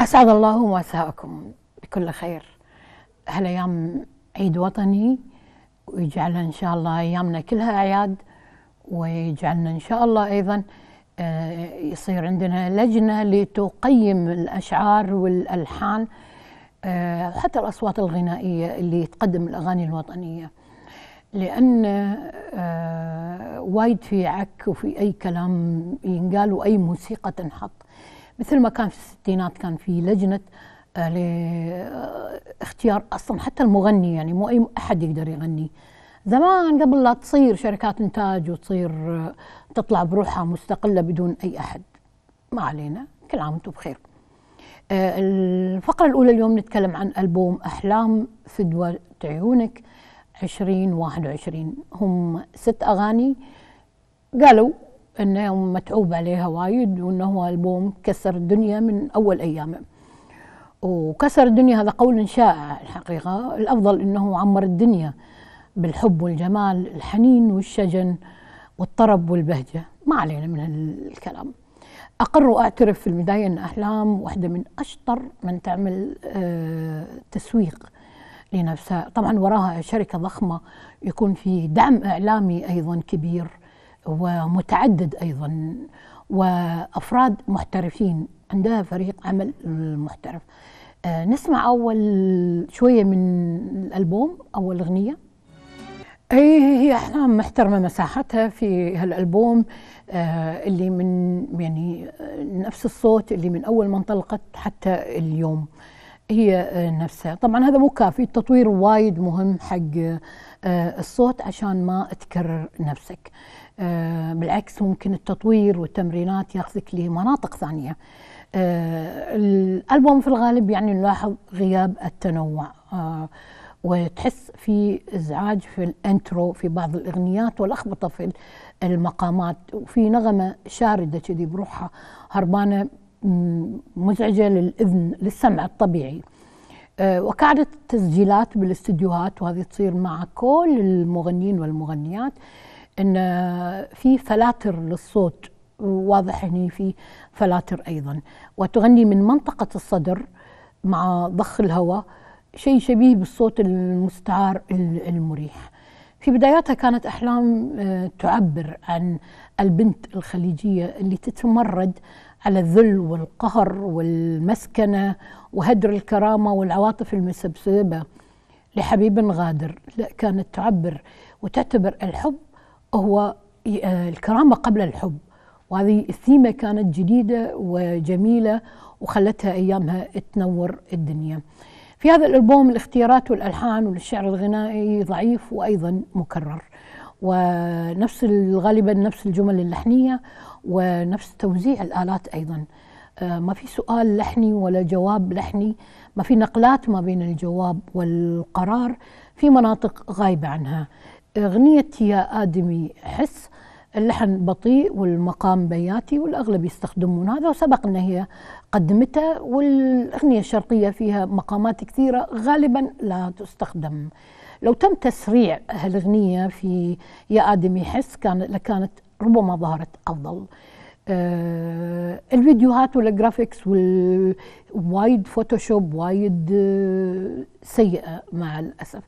أسعد الله مساءكم بكل خير هالأيام عيد وطني ويجعلنا إن شاء الله أيامنا كلها أعياد ويجعلنا إن شاء الله أيضا آه، يصير عندنا لجنة لتقيم الأشعار والألحان آه، حتى الأصوات الغنائية اللي تقدم الأغاني الوطنية لأن آه، وايد في عك وفي أي كلام ينقال وأي موسيقى تنحط مثل ما كان في الستينات كان في لجنه آه، لاختيار آه، اصلا حتى المغني يعني مو اي احد يقدر يغني زمان قبل لا تصير شركات انتاج وتصير آه، تطلع بروحها مستقله بدون اي احد ما علينا كل عام وانتم بخير الفقرة الأولى اليوم نتكلم عن ألبوم أحلام فدوة عيونك 2021 هم ست أغاني قالوا انه متعوب عليها وايد وانه هو البوم كسر الدنيا من اول ايامه وكسر الدنيا هذا قول شائع الحقيقه الافضل انه عمر الدنيا بالحب والجمال الحنين والشجن والطرب والبهجه ما علينا من الكلام اقر واعترف في البدايه ان احلام واحده من اشطر من تعمل آه، تسويق لنفسها طبعا وراها شركه ضخمه يكون في دعم اعلامي ايضا كبير ومتعدد أيضا وأفراد محترفين عندها فريق عمل محترف آه، نسمع أول شوية من الألبوم أول أغنية أي هي أحلام محترمة مساحتها في هالألبوم آه، اللي من يعني آه، نفس الصوت اللي من أول ما انطلقت حتى اليوم هي نفسها طبعا هذا مو كافي التطوير وايد مهم حق الصوت عشان ما تكرر نفسك آه، بالعكس ممكن التطوير والتمرينات ياخذك لمناطق ثانيه آه، الالبوم في الغالب يعني نلاحظ غياب التنوع آه، وتحس في ازعاج في الانترو في بعض الاغنيات ولخبطه في المقامات وفي نغمه شارده كذي بروحها هربانه مزعجه للاذن للسمع الطبيعي وكعده التسجيلات بالاستديوهات وهذه تصير مع كل المغنيين والمغنيات ان في فلاتر للصوت واضح هنا في فلاتر ايضا وتغني من منطقه الصدر مع ضخ الهواء شيء شبيه بالصوت المستعار المريح في بداياتها كانت احلام آه، تعبر عن البنت الخليجيه اللي تتمرد على الذل والقهر والمسكنه وهدر الكرامه والعواطف المسبسبه لحبيب غادر لا كانت تعبر وتعتبر الحب هو آه، الكرامة قبل الحب وهذه الثيمة كانت جديدة وجميلة وخلتها أيامها تنور الدنيا في هذا الألبوم الاختيارات والألحان والشعر الغنائي ضعيف وأيضا مكرر ونفس غالبا نفس الجمل اللحنية ونفس توزيع الآلات أيضا آه، ما في سؤال لحني ولا جواب لحني ما في نقلات ما بين الجواب والقرار في مناطق غايبة عنها أغنية يا آدمي حس اللحن بطيء والمقام بياتي والأغلب يستخدمون هذا وسبق أن هي قدمته والأغنية الشرقية فيها مقامات كثيرة غالبا لا تستخدم لو تم تسريع هالأغنية في يا آدمي حس كان لكانت ربما ظهرت أفضل آه الفيديوهات والجرافيكس والوايد فوتوشوب وايد آه سيئة مع الأسف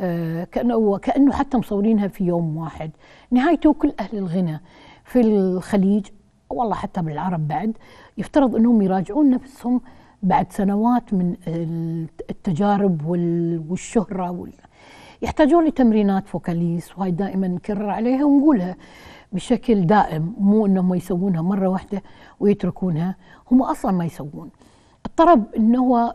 آه، كأنه وكأنه حتى مصورينها في يوم واحد نهايته كل أهل الغنى في الخليج والله حتى بالعرب بعد يفترض أنهم يراجعون نفسهم بعد سنوات من التجارب والشهرة وال... يحتاجون لتمرينات فوكاليس وهي دائما نكرر عليها ونقولها بشكل دائم مو انهم يسوونها مره واحده ويتركونها هم اصلا ما يسوون الطرب انه هو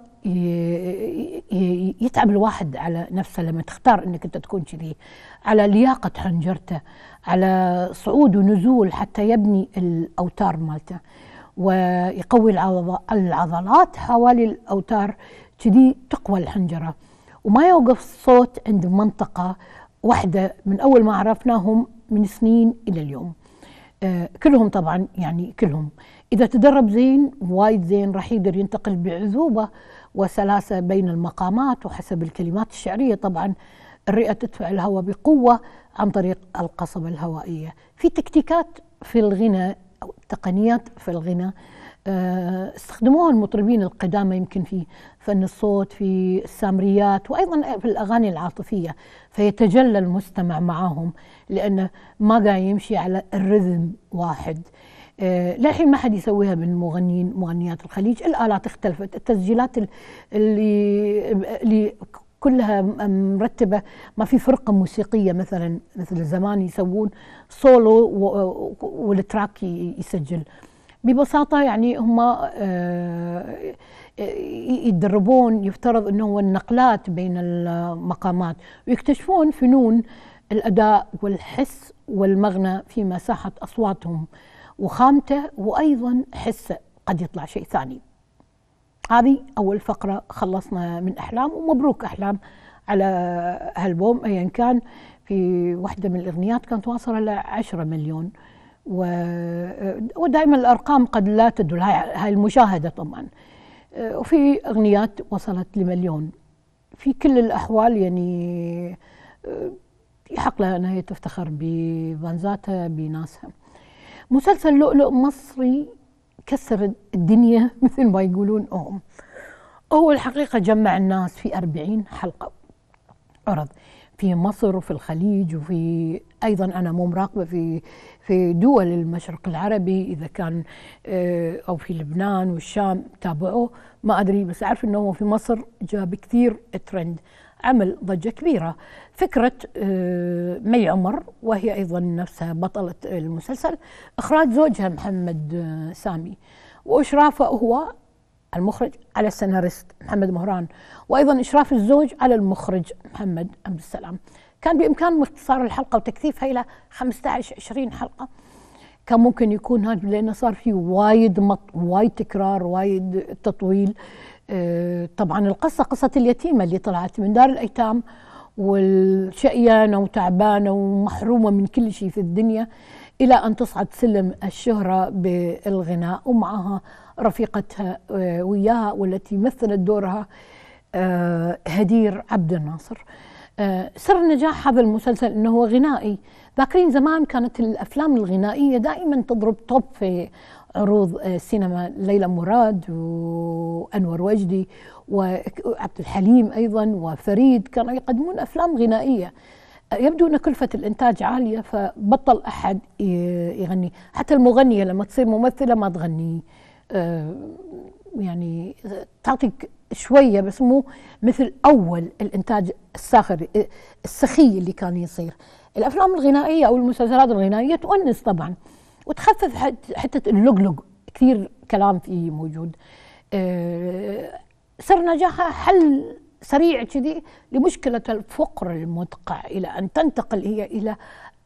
يتعب الواحد على نفسه لما تختار انك انت تكون كذي على لياقه حنجرته على صعود ونزول حتى يبني الاوتار مالته ويقوي العضلات حوالي الاوتار كذي تقوى الحنجره وما يوقف الصوت عند منطقه واحده من اول ما عرفناهم من سنين الى اليوم آه، كلهم طبعا يعني كلهم اذا تدرب زين وايد زين راح يقدر ينتقل بعذوبه وسلاسة بين المقامات وحسب الكلمات الشعرية طبعا الرئة تدفع الهواء بقوة عن طريق القصبة الهوائية في تكتيكات في الغنى أو تقنيات في الغنى استخدموها آه، المطربين القدامى يمكن في فن الصوت في السامريات وايضا في الاغاني العاطفيه فيتجلى المستمع معاهم لانه ما قاعد يمشي على الرذم واحد آه، لا الحين ما حد يسويها من مغنيين مغنيات الخليج الآلات اختلفت التسجيلات اللي, اللي كلها مرتبة ما في فرقة موسيقية مثلا مثل زمان يسوون سولو والتراك يسجل ببساطة يعني هم آه، يتدربون يفترض انه هو النقلات بين المقامات ويكتشفون فنون الاداء والحس والمغنى في مساحه اصواتهم وخامته وأيضا حسه قد يطلع شيء ثاني هذه أول فقرة خلصنا من أحلام ومبروك أحلام على هالبوم أيا كان في واحدة من الأغنيات كانت واصلة ل 10 مليون و... ودائما الأرقام قد لا تدل هاي المشاهدة طبعا وفي أغنيات وصلت لمليون في كل الأحوال يعني يحق لها أنها تفتخر ببنزاتها بناسها مسلسل لؤلؤ مصري كسر الدنيا مثل ما يقولون هم هو الحقيقة جمع الناس في أربعين حلقة عرض في مصر وفي الخليج وفي ايضا انا مو مراقبه في في دول المشرق العربي اذا كان آه، او في لبنان والشام تابعوه ما ادري بس اعرف انه في مصر جاب كثير ترند عمل ضجة كبيرة فكرة آه، مي عمر وهي أيضا نفسها بطلة المسلسل إخراج زوجها محمد آه، سامي وإشرافه هو المخرج على السيناريست محمد مهران وأيضا إشراف الزوج على المخرج محمد عبد السلام كان بإمكان اختصار الحلقة وتكثيفها إلى 15 20 حلقة كان ممكن يكون هذا لأنه صار في وايد مط... وايد تكرار وايد تطويل آه، طبعا القصة قصة اليتيمة اللي طلعت من دار الأيتام والشقيانة وتعبانة ومحرومة من كل شيء في الدنيا إلى أن تصعد سلم الشهرة بالغناء ومعها رفيقتها آه، وياها والتي مثلت دورها آه، هدير عبد الناصر سر نجاح هذا المسلسل انه هو غنائي ذاكرين زمان كانت الافلام الغنائيه دائما تضرب طب في عروض آه، سينما ليلى مراد وانور وجدي وعبد الحليم ايضا وفريد كانوا يقدمون افلام غنائيه يبدو ان كلفه الانتاج عاليه فبطل احد يغني حتى المغنيه لما تصير ممثله ما تغني آه، يعني تعطيك شويه بس مو مثل اول الانتاج الساخر آه، السخي اللي كان يصير الافلام الغنائيه او المسلسلات الغنائيه تؤنس طبعا وتخفف حته اللقلق كثير كلام فيه موجود آه، سر نجاحها حل سريع كذي لمشكله الفقر المدقع الى ان تنتقل هي الى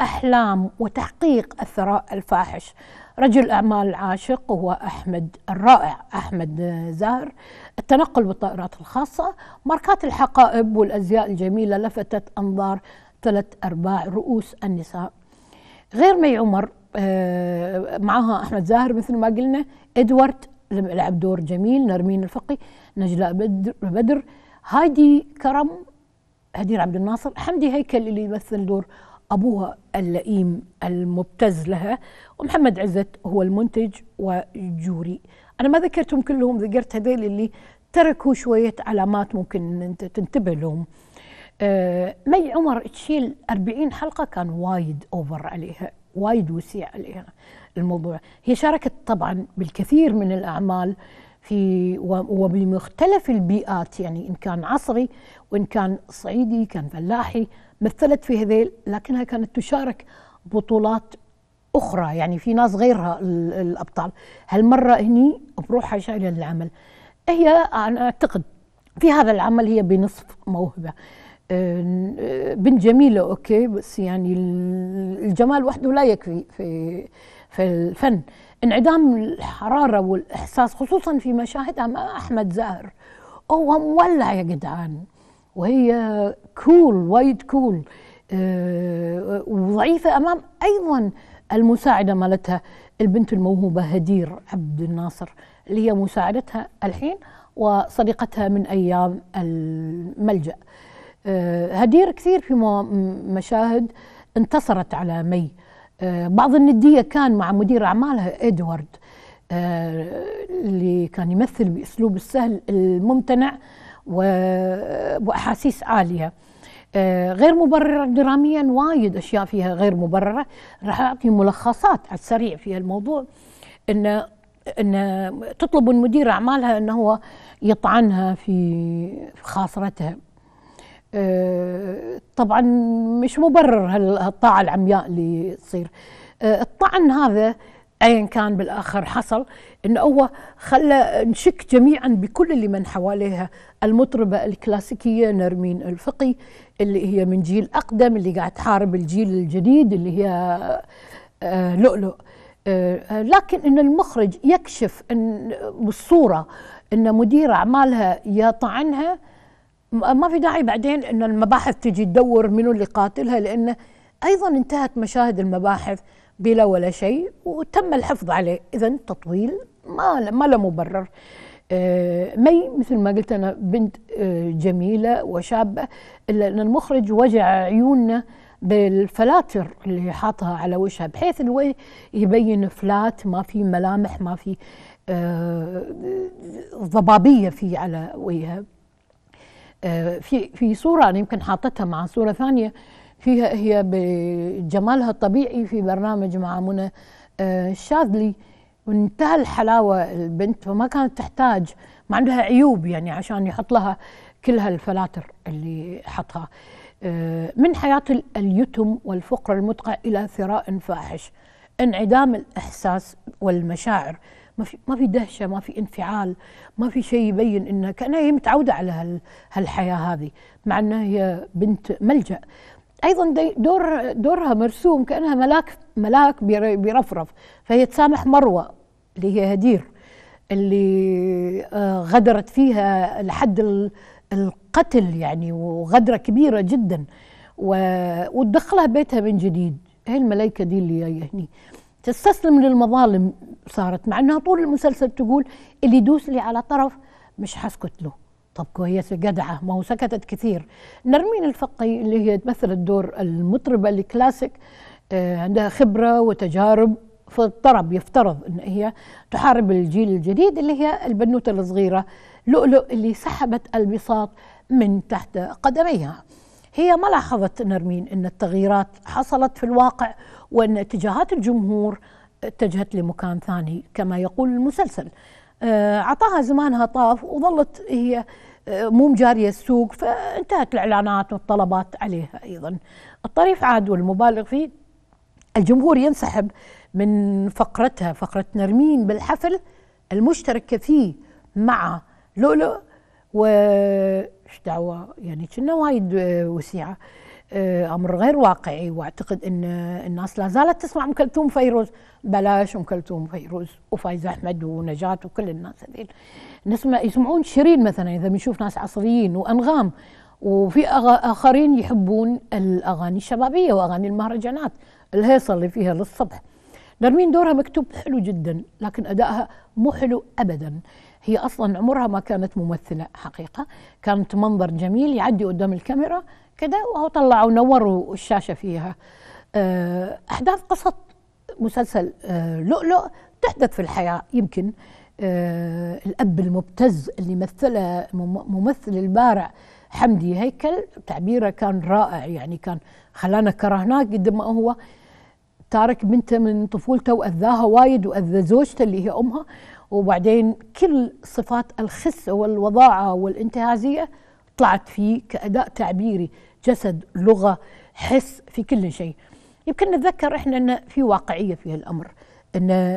احلام وتحقيق الثراء الفاحش رجل اعمال عاشق هو احمد الرائع احمد زاهر التنقل بالطائرات الخاصه ماركات الحقائب والازياء الجميله لفتت انظار ثلاث ارباع رؤوس النساء غير مي عمر آه، معها احمد زاهر مثل ما قلنا ادوارد لعب دور جميل نرمين الفقي نجلاء بدر هادي كرم هدير عبد الناصر حمدي هيكل اللي يمثل دور ابوها اللئيم المبتز لها ومحمد عزت هو المنتج وجوري انا ما ذكرتهم كلهم ذكرت هذيل اللي تركوا شويه علامات ممكن انت تنتبه لهم آه، مي عمر تشيل 40 حلقه كان وايد اوفر عليها وايد وسيع الموضوع هي شاركت طبعا بالكثير من الأعمال في وبمختلف البيئات يعني إن كان عصري وإن كان صعيدي كان فلاحي مثلت في هذيل لكنها كانت تشارك بطولات أخرى يعني في ناس غيرها الأبطال هالمرة هني بروحها شايلة العمل هي أنا أعتقد في هذا العمل هي بنصف موهبة آه، بنت جميلة أوكي بس يعني الجمال وحده لا يكفي في في الفن انعدام الحرارة والإحساس خصوصا في مشاهدها مع أحمد زاهر هو مولع يا جدعان وهي كول وايد كول آه، وضعيفة أمام أيضا المساعدة مالتها البنت الموهوبة هدير عبد الناصر اللي هي مساعدتها الحين وصديقتها من أيام الملجأ آه، هدير كثير في مشاهد انتصرت على مي آه، بعض الندية كان مع مدير أعمالها إدوارد آه، اللي كان يمثل بأسلوب السهل الممتنع وأحاسيس عالية غير مبررة دراميا وايد أشياء فيها غير مبررة راح أعطي ملخصات على السريع في الموضوع أن أن تطلب من مدير أعمالها أنه هو يطعنها في خاصرتها آه، طبعا مش مبرر هالطاعة العمياء اللي تصير آه، الطعن هذا ايا كان بالاخر حصل انه هو خلى نشك جميعا بكل اللي من حواليها المطربه الكلاسيكيه نرمين الفقي اللي هي من جيل اقدم اللي قاعد تحارب الجيل الجديد اللي هي آه، لؤلؤ لكن ان المخرج يكشف ان بالصوره ان مدير اعمالها يطعنها ما في داعي بعدين ان المباحث تجي تدور منو اللي قاتلها لانه ايضا انتهت مشاهد المباحث بلا ولا شيء وتم الحفظ عليه اذا تطويل ما ما له مبرر آه، مي مثل ما قلت انا بنت آه، جميله وشابه الا ان المخرج وجع عيوننا بالفلاتر اللي حاطها على وجهها بحيث الوجه يبين فلات ما في ملامح ما في آه، ضبابيه فيه على وجهها آه، في في صوره انا يمكن حاطتها مع صوره ثانيه فيها هي بجمالها الطبيعي في برنامج مع منى الشاذلي آه، وانتهى الحلاوه البنت فما كانت تحتاج ما عندها عيوب يعني عشان يحط لها كل هالفلاتر اللي حطها آه، من حياة اليتم والفقر المدقع إلى ثراء فاحش انعدام الإحساس والمشاعر ما في ما في دهشه ما في انفعال ما في شيء يبين انها كانها هي متعوده على هالحياه هذه مع انها هي بنت ملجا ايضا دور دورها مرسوم كانها ملاك ملاك بيرفرف فهي تسامح مروه اللي هي هدير اللي آه، غدرت فيها لحد القتل يعني وغدره كبيره جدا وتدخلها بيتها من جديد هي الملائكه دي اللي جايه هني تستسلم للمظالم صارت مع انها طول المسلسل تقول اللي يدوس لي على طرف مش حسكت له طب كويسه جدعه ما هو سكتت كثير نرمين الفقي اللي هي مثلت دور المطربه الكلاسيك آه، عندها خبره وتجارب فاضطرب يفترض ان هي تحارب الجيل الجديد اللي هي البنوته الصغيره لؤلؤ اللي سحبت البساط من تحت قدميها هي ما لاحظت نرمين ان التغييرات حصلت في الواقع وأن اتجاهات الجمهور اتجهت لمكان ثاني كما يقول المسلسل آه، عطاها زمانها طاف وظلت هي آه، مو مجارية السوق فانتهت الإعلانات والطلبات عليها أيضا الطريف عاد والمبالغ فيه الجمهور ينسحب من فقرتها فقرة نرمين بالحفل المشتركة فيه مع لؤلؤ وش دعوة يعني كنا وايد آه، وسيعة آه، امر غير واقعي واعتقد ان الناس لا زالت تسمع ام كلثوم فيروز بلاش ام كلثوم فيروز وفايز احمد ونجاة وكل الناس هذيل نسمع يسمعون شيرين مثلا اذا بنشوف ناس عصريين وانغام وفي اخرين يحبون الاغاني الشبابيه واغاني المهرجانات الهيصه اللي فيها للصبح نرمين دورها مكتوب حلو جدا لكن ادائها مو حلو ابدا هي اصلا عمرها ما كانت ممثله حقيقه كانت منظر جميل يعدي قدام الكاميرا كده وهو طلع نوروا الشاشه فيها آه، احداث قصه مسلسل آه، لؤلؤ تحدث في الحياه يمكن آه، الاب المبتز اللي مثله ممثل البارع حمدي هيكل تعبيره كان رائع يعني كان خلانا كرهناه قد ما هو تارك بنته من طفولته واذاها وايد واذى زوجته اللي هي امها وبعدين كل صفات الخس والوضاعة والانتهازية طلعت فيه كأداء تعبيري جسد لغة حس في كل شيء يمكن نتذكر إحنا أن في واقعية في الأمر أن, آه،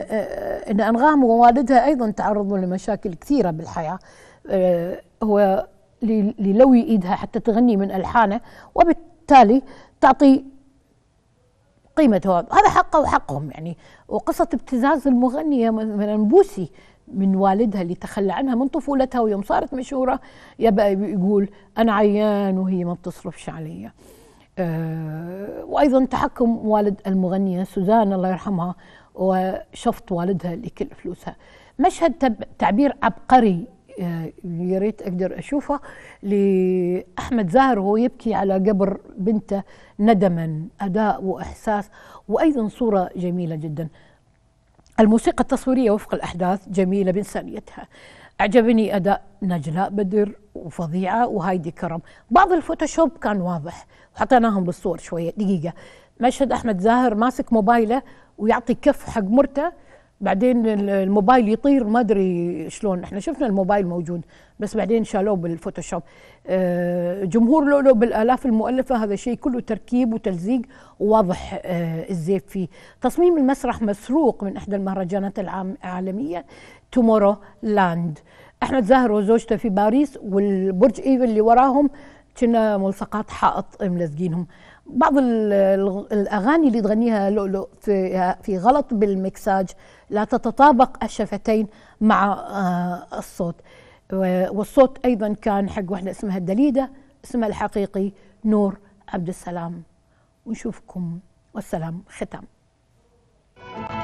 إن أنغام ووالدها أيضا تعرضوا لمشاكل كثيرة بالحياة آه، هو للوي إيدها حتى تغني من ألحانه وبالتالي تعطي قيمته هذا حقه وحقهم يعني وقصة ابتزاز المغنية مثلا بوسي من والدها اللي تخلى عنها من طفولتها ويوم صارت مشهورة يبقى يقول أنا عيان وهي ما بتصرفش علي أه وأيضا تحكم والد المغنية سوزان الله يرحمها وشفط والدها لكل فلوسها مشهد تعبير عبقري آه، يا ريت اقدر اشوفها لاحمد زاهر وهو يبكي على قبر بنته ندما اداء واحساس وايضا صوره جميله جدا الموسيقى التصويريه وفق الاحداث جميله بانسانيتها اعجبني اداء نجلاء بدر وفظيعه وهايدي كرم بعض الفوتوشوب كان واضح وحطيناهم بالصور شويه دقيقه مشهد احمد زاهر ماسك موبايله ويعطي كف حق مرته بعدين الموبايل يطير ما ادري شلون احنا شفنا الموبايل موجود بس بعدين شالوه بالفوتوشوب آه، جمهور لؤلؤ بالالاف المؤلفه هذا شيء كله تركيب وتلزيق واضح الزيف آه، فيه تصميم المسرح مسروق من احدى المهرجانات العالميه تومورو لاند احمد زاهر وزوجته في باريس والبرج ايفل اللي وراهم كنا ملصقات حائط ملزقينهم بعض الاغاني اللي تغنيها لؤلؤ في في غلط بالمكساج لا تتطابق الشفتين مع آه، الصوت والصوت ايضا كان حق واحده اسمها دليده اسمها الحقيقي نور عبد السلام ونشوفكم والسلام ختام thank you